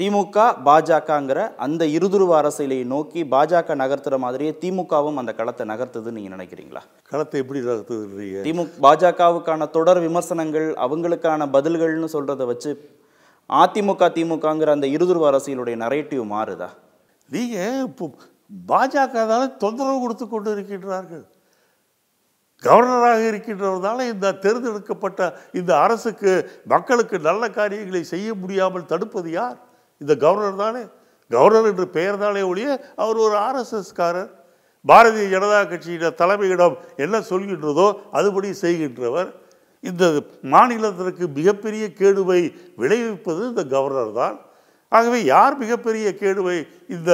திமுக பாஜகங்கிற அந்த இருதுருவ அரசியலை நோக்கி பாஜக நகர்த்துற மாதிரியே திமுகவும் அந்த களத்தை நகர்த்துதுன்னு நீங்கள் நினைக்கிறீங்களா களத்தை எப்படி நகர்த்துது திமுக பாஜகவுக்கான தொடர் விமர்சனங்கள் அவங்களுக்கான பதில்கள்னு சொல்கிறத வச்சு அதிமுக திமுகங்கிற அந்த இருதுருவ அரசியலுடைய நரேட்டிவ் மாறுதா நீங்கள் இப்போ பாஜகதால் தொந்தரவு கொடுத்து கொண்டு இருக்கின்றார்கள் கவர்னராக இருக்கின்றதால இந்த தேர்ந்தெடுக்கப்பட்ட இந்த அரசுக்கு மக்களுக்கு நல்ல காரியங்களை செய்ய முடியாமல் தடுப்பது யார் இந்த கவர்னர் தானே கவர்னர் என்று பெயர் தானே ஒழிய அவர் ஒரு ஆர்எஸ்எஸ்காரர் பாரதிய ஜனதா கட்சியிட தலைமையிடம் என்ன சொல்கின்றதோ அதுபடி செய்கின்றவர் இந்த மாநிலத்திற்கு மிகப்பெரிய கேடுவை விளைவிப்பது இந்த கவர்னர் தான் ஆகவே யார் மிகப்பெரிய கேடுவை இந்த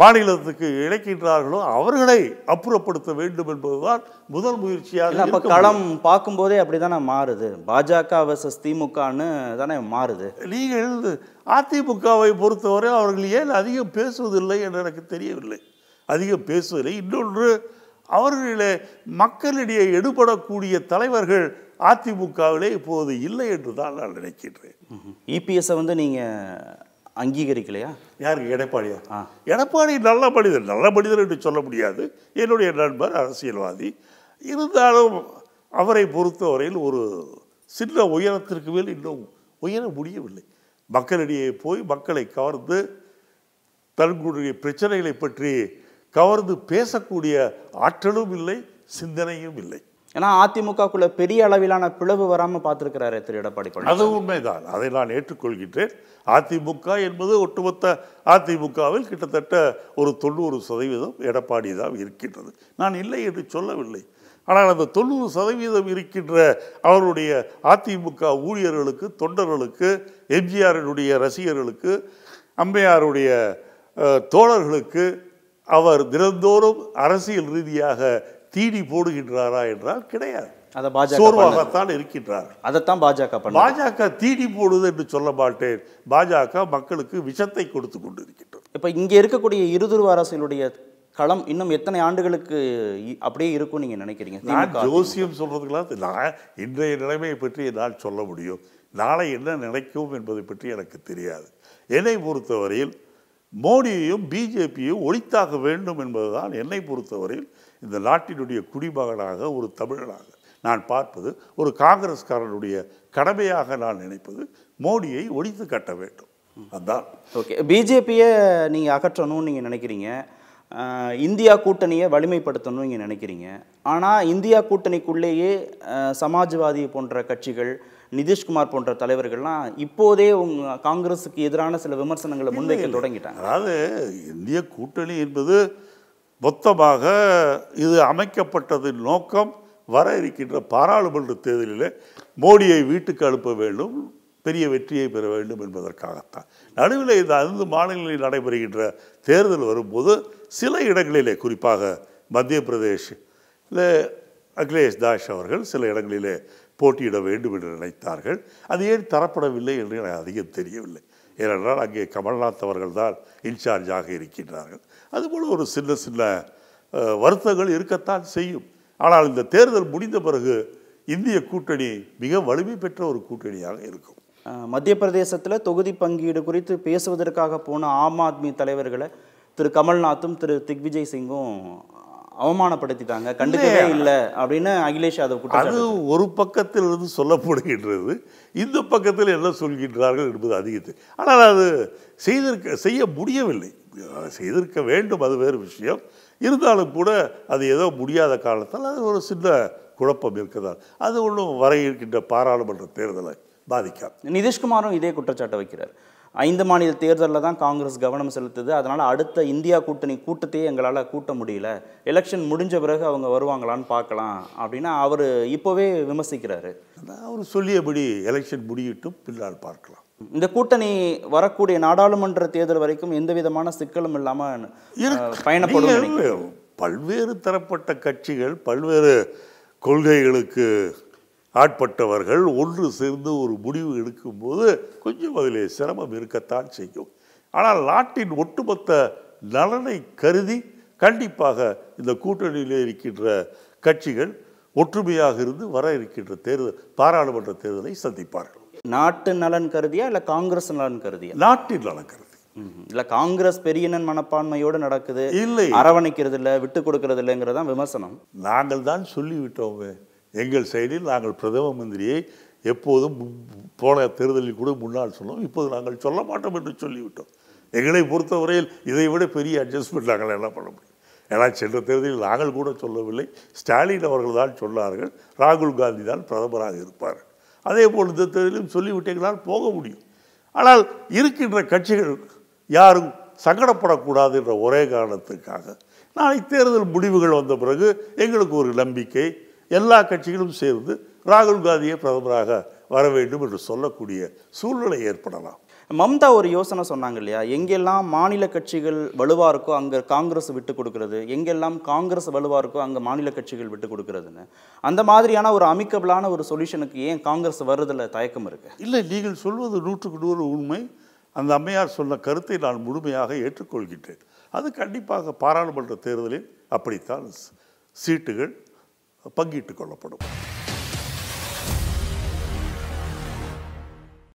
மாநிலத்துக்கு இழைக்கின்றார்களோ அவர்களை அப்புறப்படுத்த வேண்டும் என்பதுதான் முதல் முயற்சியாக அப்போ களம் பார்க்கும்போதே அப்படி தானே மாறுது பாஜக வர்சஸ் திமுகன்னு தானே மாறுது நீங்கள் அதிமுகவை பொறுத்தவரை அவர்கள் ஏன் அதிகம் பேசுவதில்லை என்று எனக்கு தெரியவில்லை அதிகம் பேசுவதில்லை இன்னொன்று அவர்களிலே மக்களிடையே எடுபடக்கூடிய தலைவர்கள் அதிமுகவிலே இப்போது இல்லை என்று தான் நான் நினைக்கின்றேன் இபிஎஸை வந்து நீங்கள் அங்கீகரிக்கலையா யாருக்கு எடப்பாடியா எடப்பாடி நல்ல மனிதர் நல்ல மனிதர் என்று சொல்ல முடியாது என்னுடைய நண்பர் அரசியல்வாதி இருந்தாலும் அவரை பொறுத்தவரையில் ஒரு சின்ன உயரத்திற்கு மேல் இன்னும் உயர முடியவில்லை மக்களிடையே போய் மக்களை கவர்ந்து தன்னுடைய பிரச்சனைகளை பற்றி கவர்ந்து பேசக்கூடிய ஆற்றலும் இல்லை சிந்தனையும் இல்லை ஏன்னா அதிமுகக்குள்ள பெரிய அளவிலான பிளவு வராமல் பார்த்துருக்கிறாரு திரு எடப்பாடி பழனிசாமி அது உண்மைதான் அதை நான் ஏற்றுக்கொள்கின்றேன் அதிமுக என்பது ஒட்டுமொத்த அதிமுகவில் கிட்டத்தட்ட ஒரு தொண்ணூறு சதவீதம் எடப்பாடி தான் இருக்கின்றது நான் இல்லை என்று சொல்லவில்லை ஆனால் அந்த தொண்ணூறு சதவீதம் இருக்கின்ற அவருடைய அதிமுக ஊழியர்களுக்கு தொண்டர்களுக்கு எம்ஜிஆரினுடைய ரசிகர்களுக்கு அம்மையாருடைய தோழர்களுக்கு அவர் தினந்தோறும் அரசியல் ரீதியாக தீனி போடுகின்றாரா என்றால் கிடையாது அதை பாஜக சோர்வாகத்தான் இருக்கின்றார் அதைத்தான் பாஜக பாஜக தீனி போடுது என்று சொல்ல மாட்டேன் பாஜக மக்களுக்கு விஷத்தை கொடுத்து கொண்டு இருக்கின்றது இப்போ இங்கே இருக்கக்கூடிய இருதுருவ அரசினுடைய களம் இன்னும் எத்தனை ஆண்டுகளுக்கு அப்படியே இருக்கும் நீங்கள் நினைக்கிறீங்க நான் ஜோசியம் சொல்றதுக்கெல்லாம் நான் இன்றைய நிலைமையை பற்றி என்னால் சொல்ல முடியும் நாளை என்ன நினைக்கும் என்பதை பற்றி எனக்கு தெரியாது என்னை பொறுத்தவரையில் மோடியையும் பிஜேபியையும் ஒழித்தாக வேண்டும் என்பதுதான் என்னை பொறுத்தவரையில் இந்த நாட்டினுடைய குடிமகனாக ஒரு தமிழனாக நான் பார்ப்பது ஒரு காங்கிரஸ்காரனுடைய கடமையாக நான் நினைப்பது மோடியை ஒழித்து கட்ட வேண்டும் அதான் ஓகே பிஜேபியை நீங்கள் அகற்றணும்னு நீங்கள் நினைக்கிறீங்க இந்தியா கூட்டணியை வலிமைப்படுத்தணும் இங்கே நினைக்கிறீங்க ஆனால் இந்தியா கூட்டணிக்குள்ளேயே சமாஜ்வாதி போன்ற கட்சிகள் நிதிஷ்குமார் போன்ற தலைவர்கள்லாம் இப்போதே உங்க காங்கிரஸுக்கு எதிரான சில விமர்சனங்களை முன்வைக்க தொடங்கிட்டாங்க அதாவது இந்திய கூட்டணி என்பது மொத்தமாக இது அமைக்கப்பட்டதின் நோக்கம் வர இருக்கின்ற பாராளுமன்ற தேர்தலில் மோடியை வீட்டுக்கு அனுப்ப வேண்டும் பெரிய வெற்றியை பெற வேண்டும் என்பதற்காகத்தான் நடுவில் இந்த ஐந்து மாநிலங்களில் நடைபெறுகின்ற தேர்தல் வரும்போது சில இடங்களிலே குறிப்பாக மத்திய பிரதேஷ் இல்லை அகிலேஷ் தாஷ் அவர்கள் சில இடங்களிலே போட்டியிட வேண்டும் என்று நினைத்தார்கள் அது ஏன் தரப்படவில்லை என்று எனக்கு அதிகம் தெரியவில்லை ஏனென்றால் அங்கே கமல்நாத் அவர்கள் தான் இன்சார்ஜாக இருக்கின்றார்கள் அதுபோல் ஒரு சின்ன சின்ன வருத்தங்கள் இருக்கத்தான் செய்யும் ஆனால் இந்த தேர்தல் முடிந்த பிறகு இந்திய கூட்டணி மிக வலிமை பெற்ற ஒரு கூட்டணியாக இருக்கும் மத்திய பிரதேசத்தில் தொகுதி பங்கீடு குறித்து பேசுவதற்காக போன ஆம் ஆத்மி தலைவர்களை திரு கமல்நாத்தும் திரு திக்விஜய் சிங்கும் அவமானப்படுத்திட்டாங்க கண்டுக்கவே இல்லை அப்படின்னு அகிலேஷ் யாதவ் அது ஒரு பக்கத்தில் இருந்து சொல்லப்படுகின்றது இந்த பக்கத்தில் என்ன சொல்கின்றார்கள் என்பது அதிகத்து ஆனால் அது செய்திருக்க செய்ய முடியவில்லை செய்திருக்க வேண்டும் அது வேறு விஷயம் இருந்தாலும் கூட அது ஏதோ முடியாத காலத்தால் அது ஒரு சின்ன குழப்பம் இருக்கிறதா அது ஒன்றும் வர இருக்கின்ற பாராளுமன்ற தேர்தலை பாதிக்கும் நிதிஷ்குமாரும் இதே குற்றச்சாட்டை வைக்கிறார் ஐந்து மாநில தேர்தலில் தான் காங்கிரஸ் கவனம் செலுத்துது அதனால் அடுத்த இந்தியா கூட்டணி கூட்டத்தையே எங்களால் கூட்ட முடியல எலெக்ஷன் முடிஞ்ச பிறகு அவங்க வருவாங்களான்னு பார்க்கலாம் அப்படின்னா அவர் இப்போவே விமர்சிக்கிறாரு அவர் சொல்லியபடி எலெக்ஷன் முடியட்டும் பின்னால் பார்க்கலாம் இந்த கூட்டணி வரக்கூடிய நாடாளுமன்ற தேர்தல் வரைக்கும் எந்த விதமான சிக்கலும் இல்லாமல் பயணப்படும் பல்வேறு தரப்பட்ட கட்சிகள் பல்வேறு கொள்கைகளுக்கு ஆட்பட்டவர்கள் ஒன்று சேர்ந்து ஒரு முடிவு எடுக்கும்போது கொஞ்சம் அதிலே சிரமம் இருக்கத்தான் செய்யும் ஆனால் நாட்டின் ஒட்டுமொத்த நலனை கருதி கண்டிப்பாக இந்த கூட்டணியில் இருக்கின்ற கட்சிகள் ஒற்றுமையாக இருந்து வர இருக்கின்ற தேர்தல் பாராளுமன்ற தேர்தலை சந்திப்பார்கள் நாட்டு நலன் கருதியா இல்லை காங்கிரஸ் நலன் கருதியா நாட்டின் நலன் கருதி இல்லை காங்கிரஸ் பெரியனன் மனப்பான்மையோடு நடக்குது இல்லை அரவணைக்கிறது இல்லை விட்டு கொடுக்கறது இல்லைங்கிறதான் விமர்சனம் நாங்கள் தான் சொல்லிவிட்டோமே எங்கள் செயலில் நாங்கள் பிரதம மந்திரியை எப்போதும் போன தேர்தலில் கூட முன்னால் சொன்னோம் இப்போது நாங்கள் சொல்ல மாட்டோம் என்று சொல்லிவிட்டோம் எங்களை பொறுத்தவரையில் இதை விட பெரிய அட்ஜஸ்ட்மெண்ட் நாங்கள் என்ன பண்ண முடியும் ஏன்னா சென்ற தேர்தலில் நாங்கள் கூட சொல்லவில்லை ஸ்டாலின் அவர்கள் தான் சொன்னார்கள் ராகுல் காந்தி தான் பிரதமராக இருப்பார்கள் அதே போல் இந்த தேர்தலிலும் சொல்லிவிட்டீங்களால் போக முடியும் ஆனால் இருக்கின்ற கட்சிகள் யாரும் சங்கடப்படக்கூடாது என்ற ஒரே காரணத்துக்காக நாளை தேர்தல் முடிவுகள் வந்த பிறகு எங்களுக்கு ஒரு நம்பிக்கை எல்லா கட்சிகளும் சேர்ந்து ராகுல் காந்தியை பிரதமராக வர வேண்டும் என்று சொல்லக்கூடிய சூழ்நிலை ஏற்படலாம் மம்தா ஒரு யோசனை சொன்னாங்க இல்லையா எங்கெல்லாம் மாநில கட்சிகள் வலுவாக இருக்கோ அங்கே காங்கிரஸ் விட்டு கொடுக்கறது எங்கெல்லாம் காங்கிரஸ் வலுவாக இருக்கோ அங்கே மாநில கட்சிகள் விட்டு கொடுக்கறதுன்னு அந்த மாதிரியான ஒரு அமிக்கபிளான ஒரு சொல்யூஷனுக்கு ஏன் காங்கிரஸ் வர்றதில் தயக்கம் இருக்கு இல்லை நீங்கள் சொல்வது நூற்றுக்கு நூறு உண்மை அந்த அம்மையார் சொன்ன கருத்தை நான் முழுமையாக ஏற்றுக்கொள்கின்றேன் அது கண்டிப்பாக பாராளுமன்ற தேர்தலில் அப்படித்தான் சீட்டுகள் பங்கிட்டு கொள்ளப்படும்